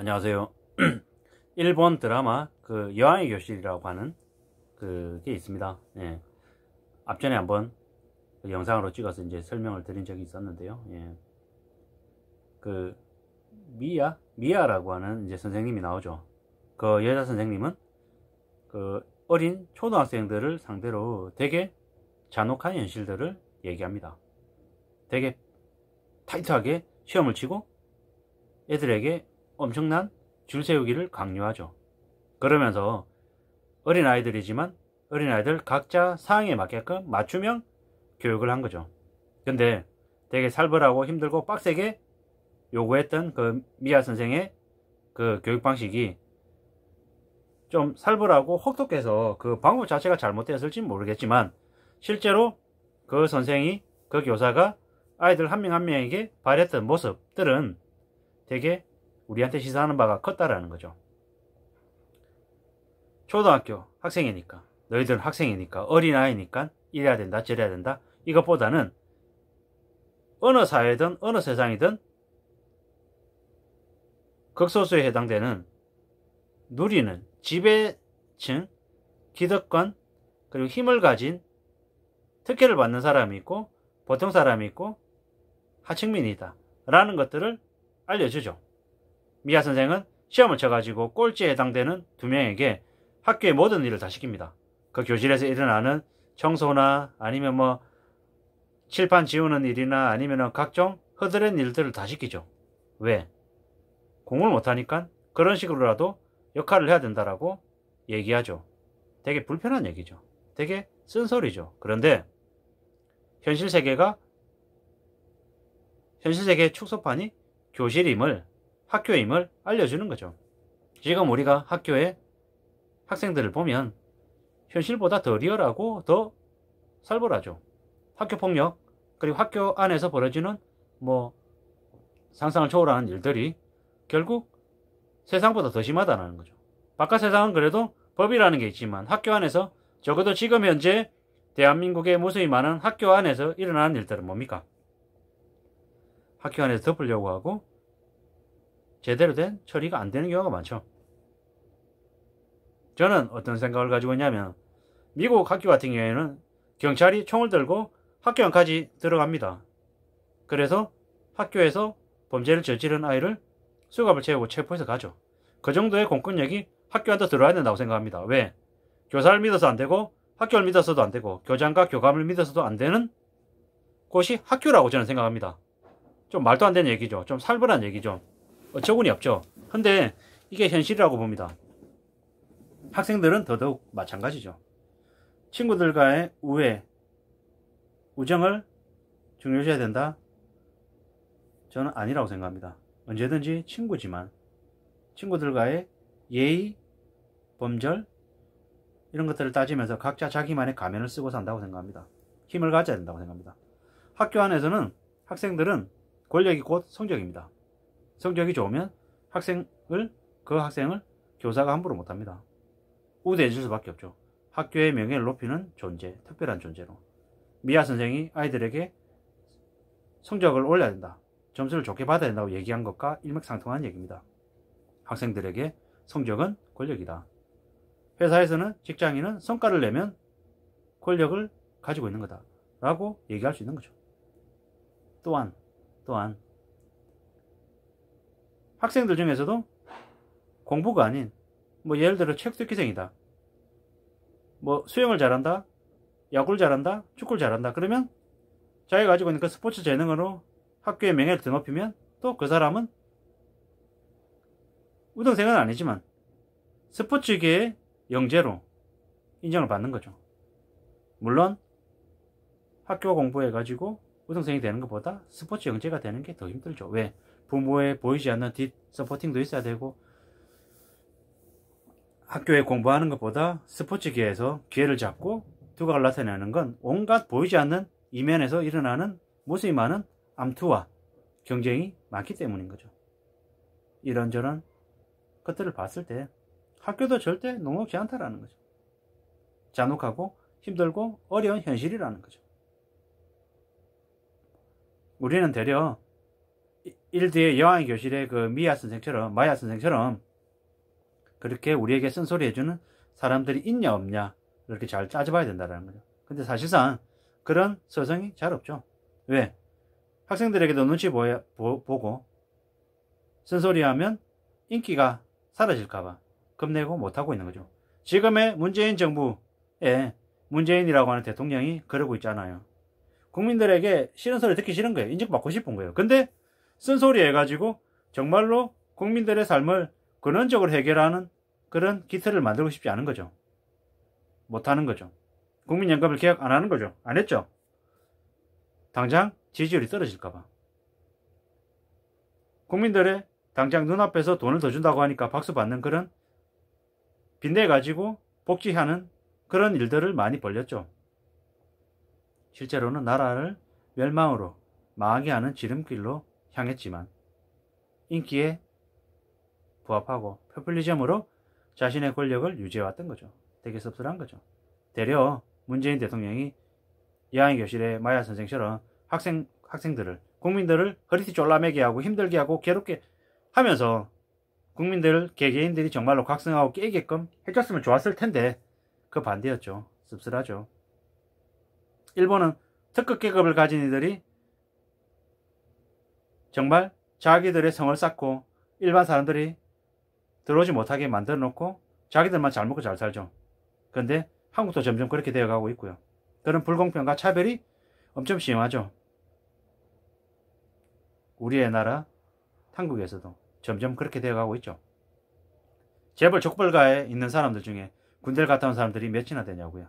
안녕하세요. 일본 드라마 그 여왕의 교실이라고 하는 그게 있습니다. 예. 앞전에 한번 그 영상으로 찍어서 이제 설명을 드린 적이 있었는데요. 예. 그 미야 미야라고 하는 이제 선생님이 나오죠. 그 여자 선생님은 그 어린 초등학생들을 상대로 되게 잔혹한 현실들을 얘기합니다. 되게 타이트하게 시험을 치고 애들에게 엄청난 줄 세우기를 강요하죠. 그러면서 어린아이들이지만 어린아이들 각자 사항에 맞게끔 맞춤형 교육을 한 거죠. 근데 되게 살벌하고 힘들고 빡세게 요구했던 그 미아 선생의 그 교육 방식이 좀 살벌하고 혹독해서 그 방법 자체가 잘못되었을지 모르겠지만 실제로 그 선생이 그 교사가 아이들 한 명한 한 명에게 바랬던 모습들은 되게 우리한테 시사하는 바가 컸다라는 거죠. 초등학교 학생이니까 너희들 학생이니까 어린아이니까 이래야 된다 저래야 된다 이것보다는 어느 사회든 어느 세상이든 극소수에 해당되는 누리는 지배층, 기득권, 그리고 힘을 가진 특혜를 받는 사람이 있고 보통 사람이 있고 하층민이다 라는 것들을 알려주죠. 미아 선생은 시험을 쳐가지고 꼴찌에 해당되는 두 명에게 학교의 모든 일을 다 시킵니다. 그 교실에서 일어나는 청소나 아니면 뭐 칠판 지우는 일이나 아니면 각종 허드렛 일들을 다 시키죠. 왜? 공을 못하니까 그런 식으로라도 역할을 해야 된다라고 얘기하죠. 되게 불편한 얘기죠. 되게 쓴소리죠. 그런데 현실 세계가 현실 세계의 축소판이 교실임을 학교임을 알려주는 거죠. 지금 우리가 학교에 학생들을 보면 현실보다 더 리얼하고 더 살벌하죠. 학교 폭력 그리고 학교 안에서 벌어지는 뭐 상상을 초월하는 일들이 결국 세상보다 더 심하다는 거죠. 바깥 세상은 그래도 법이라는 게 있지만 학교 안에서 적어도 지금 현재 대한민국의 무수히 많은 학교 안에서 일어나는 일들은 뭡니까? 학교 안에서 덮으려고 하고 제대로 된 처리가 안 되는 경우가 많죠. 저는 어떤 생각을 가지고 있냐면 미국 학교 같은 경우에는 경찰이 총을 들고 학교 안까지 들어갑니다. 그래서 학교에서 범죄를 저지른 아이를 수갑을 채우고 체포해서 가죠. 그 정도의 공권력이 학교 안에 들어와야 된다고 생각합니다. 왜? 교사를 믿어서 안 되고 학교를 믿어서도 안 되고 교장과 교감을 믿어서도 안 되는 곳이 학교라고 저는 생각합니다. 좀 말도 안 되는 얘기죠. 좀 살벌한 얘기죠. 어처구니 없죠. 근데 이게 현실이라고 봅니다. 학생들은 더더욱 마찬가지죠. 친구들과의 우애, 우정을 중요시해야 된다? 저는 아니라고 생각합니다. 언제든지 친구지만 친구들과의 예의, 범절 이런 것들을 따지면서 각자 자기만의 가면을 쓰고 산다고 생각합니다. 힘을 가져야 된다고 생각합니다. 학교 안에서는 학생들은 권력이 곧 성적입니다. 성적이 좋으면 학생을 그 학생을 교사가 함부로 못합니다. 우대해줄 수밖에 없죠. 학교의 명예를 높이는 존재, 특별한 존재로. 미아 선생이 아이들에게 성적을 올려야 된다. 점수를 좋게 받아야 된다고 얘기한 것과 일맥상통한 얘기입니다. 학생들에게 성적은 권력이다. 회사에서는 직장인은 성과를 내면 권력을 가지고 있는 거다. 라고 얘기할 수 있는 거죠. 또한, 또한 학생들 중에서도 공부가 아닌 뭐 예를 들어 책육기생이다뭐 수영을 잘한다 야구를 잘한다 축구를 잘한다 그러면 자기가 가지고 있는 그 스포츠 재능으로 학교의 명예를 드높이면 또 그 사람은 우등생은 아니지만 스포츠계의 영재로 인정을 받는 거죠 물론 학교와 공부해 가지고 우등생이 되는 것보다 스포츠 영재가 되는 게 더 힘들죠 왜? 부모의 보이지 않는 뒷 서포팅도 있어야 되고 학교에 공부하는 것보다 스포츠계에서 기회를 잡고 두각을 나타내는 건 온갖 보이지 않는 이면에서 일어나는 모습이 많은 암투와 경쟁이 많기 때문인 거죠. 이런저런 것들을 봤을 때 학교도 절대 녹록지 않다라는 거죠. 잔혹하고 힘들고 어려운 현실이라는 거죠. 우리는 되려 일대의 여왕의 교실의 그 미야 선생처럼 마야 선생처럼 그렇게 우리에게 쓴소리 해주는 사람들이 있냐 없냐 이렇게 잘 따져봐야 된다는 거죠. 근데 사실상 그런 서성이 잘 없죠. 왜? 학생들에게도 눈치 보여, 보, 보고 쓴소리하면 인기가 사라질까봐 겁내고 못하고 있는 거죠. 지금의 문재인 정부에 문재인이라고 하는 대통령이 그러고 있잖아요. 국민들에게 싫은 소리 듣기 싫은 거예요. 인증받고 싶은 거예요. 근데 쓴소리해가지고 정말로 국민들의 삶을 근원적으로 해결하는 그런 기틀을 만들고 싶지 않은 거죠. 못하는 거죠. 국민연금을 계약 안 하는 거죠. 안 했죠. 당장 지지율이 떨어질까봐. 국민들의 당장 눈앞에서 돈을 더 준다고 하니까 박수 받는 그런 빈대 가지고 복지하는 그런 일들을 많이 벌렸죠. 실제로는 나라를 멸망으로 망하게 하는 지름길로 향했지만 인기에 부합하고 포퓰리즘으로 자신의 권력을 유지해왔던 거죠. 되게 씁쓸한 거죠. 대려 문재인 대통령이 야인 교실의 마야 선생처럼 학생 학생들을 국민들을 허리띠 졸라매게 하고 힘들게 하고 괴롭게 하면서 국민들 개개인들이 정말로 각성하고 깨게끔 해줬으면 좋았을 텐데 그 반대였죠. 씁쓸하죠. 일본은 특급 계급을 가진 이들이 정말 자기들의 성을 쌓고 일반 사람들이 들어오지 못하게 만들어 놓고 자기들만 잘 먹고 잘 살죠. 그런데 한국도 점점 그렇게 되어가고 있고요. 그런 불공평과 차별이 엄청 심하죠. 우리의 나라 한국에서도 점점 그렇게 되어가고 있죠. 재벌 족벌가에 있는 사람들 중에 군대를 갔다 온 사람들이 몇이나 되냐고요.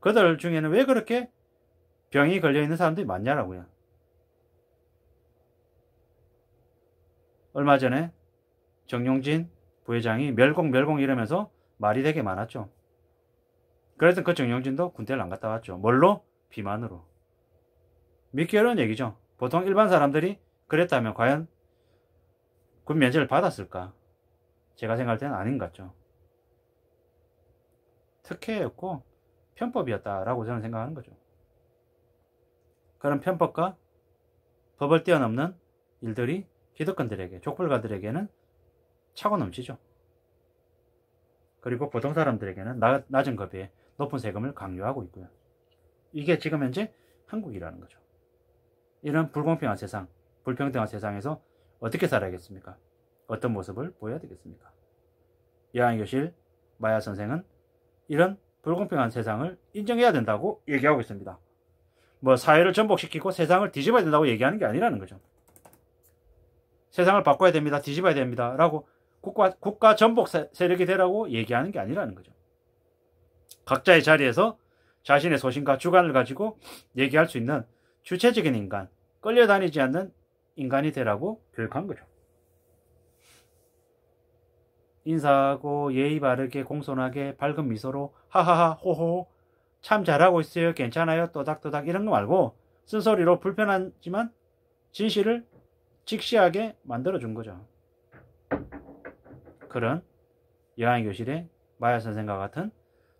그들 중에는 왜 그렇게 병이 걸려있는 사람들이 많냐라고요. 얼마 전에 정용진 부회장이 멸공 멸공 이러면서 말이 되게 많았죠. 그래서 그 정용진도 군대를 안 갔다 왔죠. 뭘로? 비만으로. 믿기 어려운 얘기죠. 보통 일반 사람들이 그랬다면 과연 군 면제를 받았을까? 제가 생각할 때는 아닌 것 같죠. 특혜였고 편법이었다라고 저는 생각하는 거죠. 그런 편법과 법을 뛰어넘는 일들이 기득권들에게, 족불가들에게는 차고 넘치죠. 그리고 보통 사람들에게는 나, 낮은 급여에 높은 세금을 강요하고 있고요. 이게 지금 현재 한국이라는 거죠. 이런 불공평한 세상, 불평등한 세상에서 어떻게 살아야겠습니까? 어떤 모습을 보여야 되겠습니까? 야왕교실 마야 선생은 이런 불공평한 세상을 인정해야 된다고 얘기하고 있습니다. 뭐 사회를 전복시키고 세상을 뒤집어야 된다고 얘기하는 게 아니라는 거죠. 세상을 바꿔야 됩니다. 뒤집어야 됩니다. 라고 국가, 국가 전복 세력이 되라고 얘기하는 게 아니라는 거죠. 각자의 자리에서 자신의 소신과 주관을 가지고 얘기할 수 있는 주체적인 인간, 끌려다니지 않는 인간이 되라고 교육한 거죠. 인사하고 예의 바르게 공손하게 밝은 미소로 하하하 호호 참 잘하고 있어요 괜찮아요 또닥또닥 이런 거 말고 쓴소리로 불편하지만 진실을 직시하게 만들어준 거죠. 그런 여한 교실에 마야 선생과 같은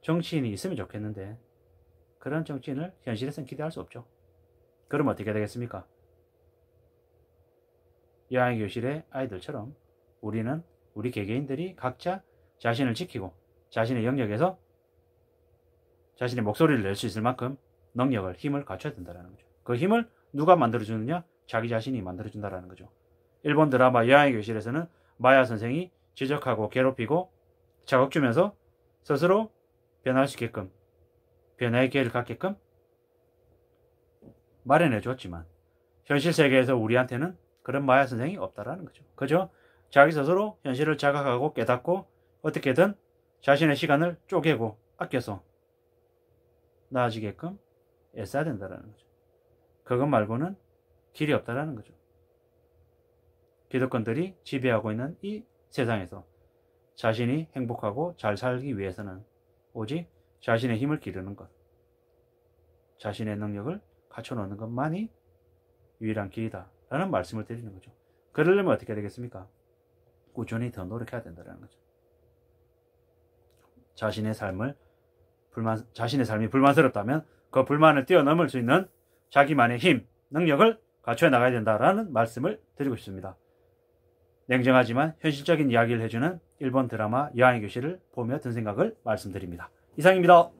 정치인이 있으면 좋겠는데 그런 정치인을 현실에서는 기대할 수 없죠. 그럼 어떻게 되겠습니까? 여한 교실의 아이들처럼 우리는 우리 개개인들이 각자 자신을 지키고 자신의 영역에서 자신의 목소리를 낼 수 있을 만큼 능력을 힘을 갖춰야 된다는 거죠. 그 힘을 누가 만들어주느냐? 자기 자신이 만들어준다라는 거죠. 일본 드라마 여왕의 교실에서는 마야 선생이 지적하고 괴롭히고 자극 주면서 스스로 변할 수 있게끔 변화의 기회를 갖게끔 마련해 줬지만 현실 세계에서 우리한테는 그런 마야 선생이 없다라는 거죠. 그죠 자기 스스로 현실을 자각하고 깨닫고 어떻게든 자신의 시간을 쪼개고 아껴서 나아지게끔 애써야 된다라는 거죠. 그것 말고는 길이 없다라는 거죠. 기득권들이 지배하고 있는 이 세상에서 자신이 행복하고 잘 살기 위해서는 오직 자신의 힘을 기르는 것, 자신의 능력을 갖춰놓는 것만이 유일한 길이다라는 말씀을 드리는 거죠. 그러려면 어떻게 해야 되겠습니까? 꾸준히 더 노력해야 된다는 거죠. 자신의 삶을 불만, 자신의 삶이 불만스럽다면 그 불만을 뛰어넘을 수 있는 자기만의 힘, 능력을 갖춰 나가야 된다라는 말씀을 드리고 싶습니다. 냉정하지만 현실적인 이야기를 해주는 일본 드라마 여왕의 교실을 보며 든 생각을 말씀드립니다. 이상입니다.